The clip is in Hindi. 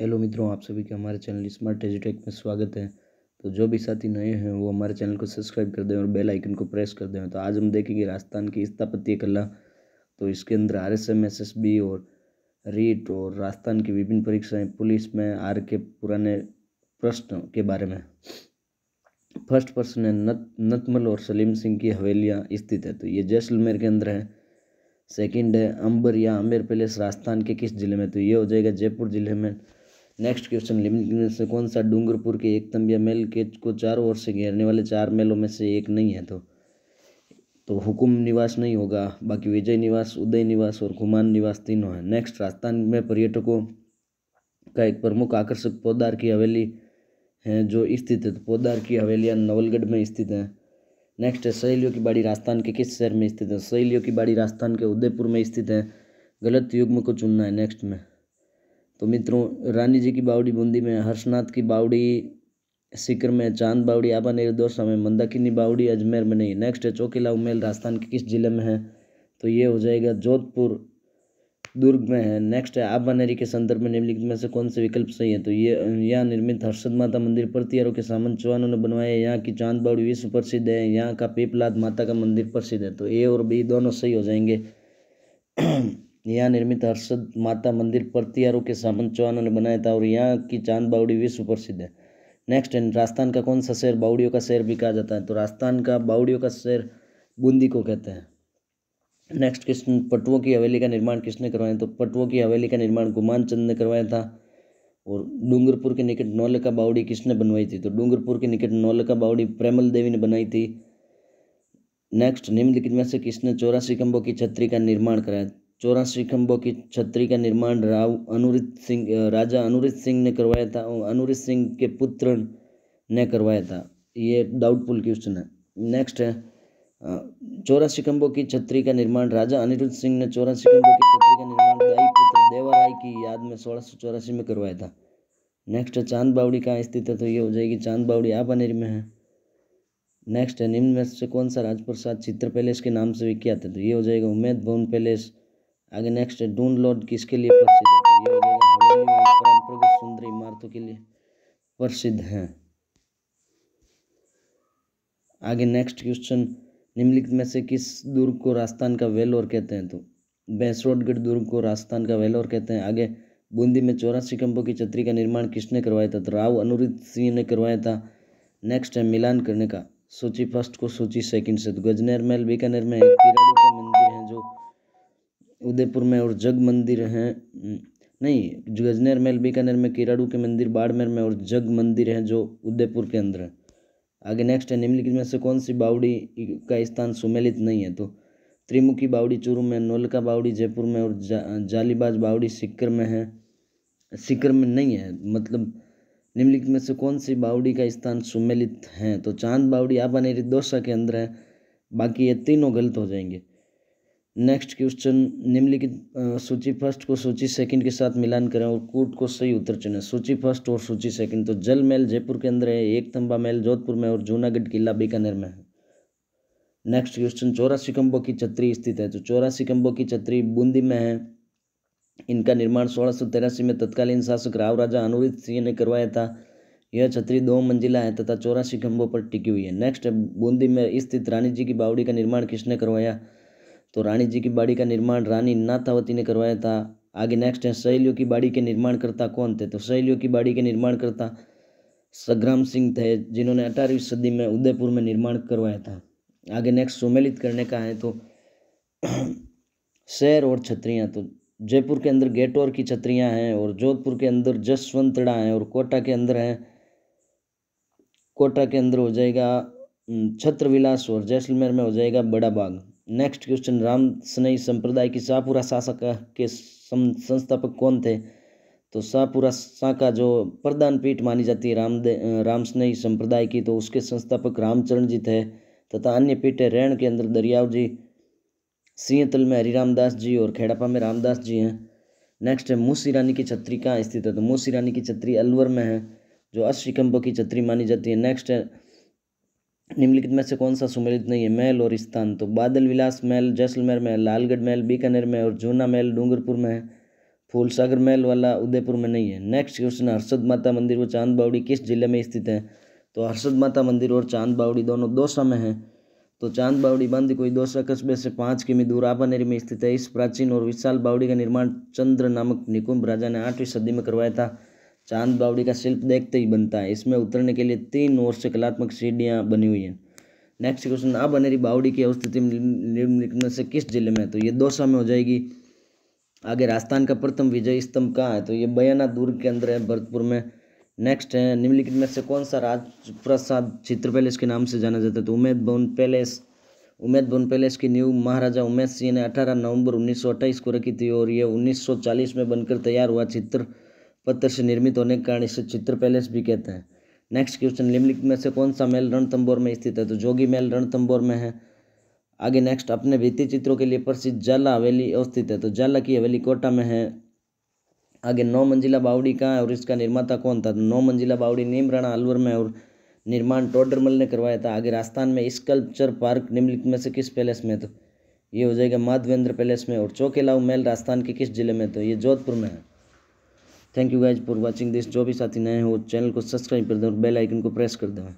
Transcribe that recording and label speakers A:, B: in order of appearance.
A: हेलो मित्रों आप सभी के हमारे चैनल स्मार्ट एजुटेक में स्वागत है तो जो भी साथी नए हैं वो हमारे चैनल को सब्सक्राइब कर दें और बेल आइकन को प्रेस कर दें तो आज हम देखेंगे राजस्थान की स्थापत्य कला तो इसके अंदर R S M S S B और रीट और राजस्थान की विभिन्न परीक्षाएं पुलिस में आर के पुराने प्रश्न के बारे में फर्स्ट प्रश्न है नत नतमल और सलीम सिंह की हवेलियाँ स्थित है तो ये जैसलमेर के अंदर है सेकेंड है अंबर या अमेर पैलेस राजस्थान के किस जिले में तो ये हो जाएगा जयपुर जिले में नेक्स्ट क्वेश्चन निम्न से कौन सा डूंगरपुर के एक तंबिया मेल के को चारों ओर से घेरने वाले चार मेलों में से एक नहीं है तो तो हुकुम निवास नहीं होगा बाकी विजय निवास उदय निवास और घुमान निवास तीनों हैं नेक्स्ट राजस्थान में पर्यटकों का एक प्रमुख आकर्षक पौधार की हवेली है जो स्थित है तो पौधार की हवेलियाँ नवलगढ़ में स्थित हैं नेक्स्ट है सहेलियों की बाड़ी राजस्थान के किस शहर में स्थित है सहेलियों की बाड़ी राजस्थान के उदयपुर में स्थित है गलत युग्म को चुनना है नेक्स्ट में तो मित्रों रानी जी की बावड़ी बूंदी में हर्षनाथ की बावड़ी सीकर में चांद बावड़ी आबा निर्दोषा में मंदाकिनी बावड़ी अजमेर में नहीं नेक्स्ट है चौकीला उमेल राजस्थान के किस जिले में है तो ये हो जाएगा जोधपुर दुर्ग में है नेक्स्ट है आबानेरी के संदर्भ में निम्नलिखित में से कौन से विकल्प सही है तो ये यहाँ निर्मित हर्षद माता मंदिर प्रतियारों के सामंत चौहानों ने बनवाया यहाँ की चांद बावड़ी विश्व प्रसिद्ध है यहाँ का पीपलाद माता का मंदिर प्रसिद्ध है तो ए और बी दोनों सही हो जाएंगे यहाँ निर्मित हर्षद माता मंदिर परतियारों के सामंत चौहानों ने बनाया था और यहाँ की चांद बावड़ी विश्व प्रसिद्ध है नेक्स्ट एंड राजस्थान का कौन सा शहर बावड़ियों का शहर भी कहा जाता है तो राजस्थान का बावड़ियों का शहर बूंदी को कहते हैं नेक्स्ट क्वेश्चन पटुओं की हवेली का निर्माण किसने करवाया तो पटुओं की हवेली का निर्माण गुमान चंद ने करवाया था और डूंगरपुर के निकट नौलका बावड़ी किसने बनवाई थी तो डूंगरपुर के निकट नौलका बावड़ी प्रेमल देवी ने बनाई थी नेक्स्ट निम्नलिखित में से किसने चौरासी कंबों की छतरी का निर्माण कराया चौरा श्रीखंभों की छतरी का निर्माण राव अनुरित सिंह राजा अनुरित सिंह ने करवाया था और अनुरित सिंह के पुत्र ने करवाया था ये डाउटफुल क्वेश्चन है नेक्स्ट है चौरासी खंभों की छतरी का निर्माण राजा अनिरुद्ध सिंह ने चौरासी खंभों की छतरी का निर्माण दाई पुत्र की याद में सोलह सौ चौरासी में करवाया था नेक्स्ट है चांद बावड़ी कहाँ स्थित है तो ये हो जाएगी चांद बावड़ी आप अनेर में है नेक्स्ट है निम्न में से कौन सा राजप्रसाद चित्र पैलेस के नाम से विख्यात है तो ये हो जाएगा उमेद भवन पैलेस आगे नेक्स्ट है डून लॉर्ड किसके लिए प्रसिद्ध है ये हो जाएगा हवेली और परंपरागत सुंदर इमारतों के लिए प्रसिद्ध हैं आगे नेक्स्ट क्वेश्चन निम्नलिखित में से किस दुर्ग को राजस्थान का वेलोर कहते हैं तो बैंसरोडगढ़ दुर्ग को राजस्थान का वेलोर कहते हैं आगे बूंदी में चौरासी कंबों की छतरी का निर्माण किसने करवाया था तो राव अनुरुद्ध सिंह ने करवाया था नेक्स्ट है मिलान करने का सूची फर्स्ट को सूची सेकंड से तो गजनेर महल बीकानेर में किराड़ू उदयपुर में और जग मंदिर हैं नहीं जो मेल में बीकानेर में किराड़ू के मंदिर बाड़मेर में और जग मंदिर हैं जो उदयपुर के अंदर हैं आगे नेक्स्ट है निम्नलिखित में से कौन सी बावड़ी का स्थान सुमेलित नहीं है तो त्रिमुखी बावड़ी चूरू में नोलका बावड़ी जयपुर में और जा, जालीबाज बावड़ी सिक्कर में है सिक्कर में नहीं है मतलब निम्नलिखित में से कौन सी बावड़ी का स्थान सुमेलित है तो चांद बावड़ी आप दोसा के अंदर है बाकी ये तीनों गलत हो जाएंगे नेक्स्ट क्वेश्चन निम्नलिखित सूची फर्स्ट को सूची सेकंड के साथ मिलान करें और कूट को सही उत्तर चुनें सूची फर्स्ट और सूची सेकंड तो जल महल जयपुर के अंदर है एक थम्बा महल जोधपुर में और जूनागढ़ किला बीकानेर में है नेक्स्ट क्वेश्चन चौरासी कंबो की छतरी स्थित है तो चौरासी कंबो की छतरी बूंदी में है इनका निर्माण सोलह में तत्कालीन शासक राव राजा अनुरित सिंह ने करवाया था यह छतरी दो मंजिला है तथा चौरासी खंभों पर टिकी हुई है नेक्स्ट है बूंदी में स्थित रानी जी की बावड़ी का निर्माण किसने करवाया तो रानी जी की बाड़ी का निर्माण रानी नाथावती ने करवाया था आगे नेक्स्ट है सहेलियों की बाड़ी के निर्माणकर्ता कौन थे तो सहेलियों की बाड़ी के निर्माणकर्ता सग्राम सिंह थे जिन्होंने अठारहवीं सदी में उदयपुर में निर्माण करवाया था आगे नेक्स्ट सुमेलित करने का है तो शहर और छत्रियाँ तो जयपुर के अंदर गेटोर की छत्रियाँ हैं और जोधपुर के अंदर जसवंतड़ा हैं और कोटा के अंदर हैं कोटा के अंदर हो जाएगा छत्रविलास और जैसलमेर में हो जाएगा बड़ा बाग नेक्स्ट क्वेश्चन राम स्नेही संप्रदाय की शाहपुरा शासक के संस्थापक कौन थे तो शाहपुरा शाह का जो प्रधान पीठ मानी जाती है राम राम स्नेही संप्रदाय की तो उसके संस्थापक रामचरण जी थे तथा अन्य पीठ रैण के अंदर दरियाव जी सिंहतल में हरिराम दास जी और खेड़ापा में रामदास जी हैं नेक्स्ट है मूसी रानी की छतरी कहाँ स्थित है तो मूसी रानी की छतरी अलवर में है जो अश्विकम्भ की छतरी मानी जाती है नेक्स्ट है निम्नलिखित में से कौन सा सुमेलित नहीं है महल और स्थान तो बादल विलास महल जैसलमेर में लालगढ़ महल बीकानेर में और जूना महल डूंगरपुर में है फूल सागर महल वाला उदयपुर में नहीं है नेक्स्ट क्वेश्चन हर्षद माता मंदिर व चांद बावड़ी किस जिले में स्थित है तो हर्षद माता मंदिर और चांद बावड़ी दोनों दोसा में है तो चांद बावड़ी बंद कोई दोसा कस्बे से पाँच किमी दूर आबानेर में स्थित है इस प्राचीन और विशाल बावड़ी का निर्माण चंद्र नामक निकुंभ राजा ने आठवीं सदी में करवाया था चांद बावड़ी का शिल्प देखते ही बनता है इसमें उतरने के लिए तीन और से कलात्मक सीढ़ियाँ बनी हुई हैं नेक्स्ट क्वेश्चन अब अनेरी बावड़ी की अवस्थिति निम्नलिखित से किस जिले में है तो ये दौसा में हो जाएगी आगे राजस्थान का प्रथम विजय स्तंभ कहाँ है तो ये बयाना दुर्ग के अंदर है भरतपुर में नेक्स्ट है निम्नलिखित में से कौन सा राजप्रसाद चित्र पैलेस के नाम से जाना जाता है तो उमेद भवन पैलेस उमेद भवन पैलेस की न्यू महाराजा उमेद सिंह ने अठारह नवंबर उन्नीस को रखी थी और यह 1940 में बनकर तैयार हुआ चित्र पत्थर से निर्मित होने के कारण इसे चित्र पैलेस भी कहते हैं नेक्स्ट क्वेश्चन निम्नलिखित में से कौन सा मेल रणथंबोर में स्थित है तो जोगी मेल रणथंबोर में है आगे नेक्स्ट अपने भित्ति चित्रों के लिए प्रसिद्ध जाला हवेली अवस्थित है तो जाला की हवेली कोटा में है आगे नौ मंजिला बावड़ी कहाँ है और इसका निर्माता कौन था तो नौ मंजिला बावड़ी नीमराणा अलवर में और निर्माण टोडरमल ने करवाया था आगे राजस्थान में स्कल्पचर पार्क निम्नलिखित में से किस पैलेस में तो ये हो जाएगा माधवेंद्र पैलेस में और चौकेलाऊ मेल राजस्थान के किस जिले में तो ये जोधपुर में है thank you guys for watching this जो भी साथी नए हो चैनल को सब्सक्राइब कर दें और बेल आइकन को प्रेस कर दें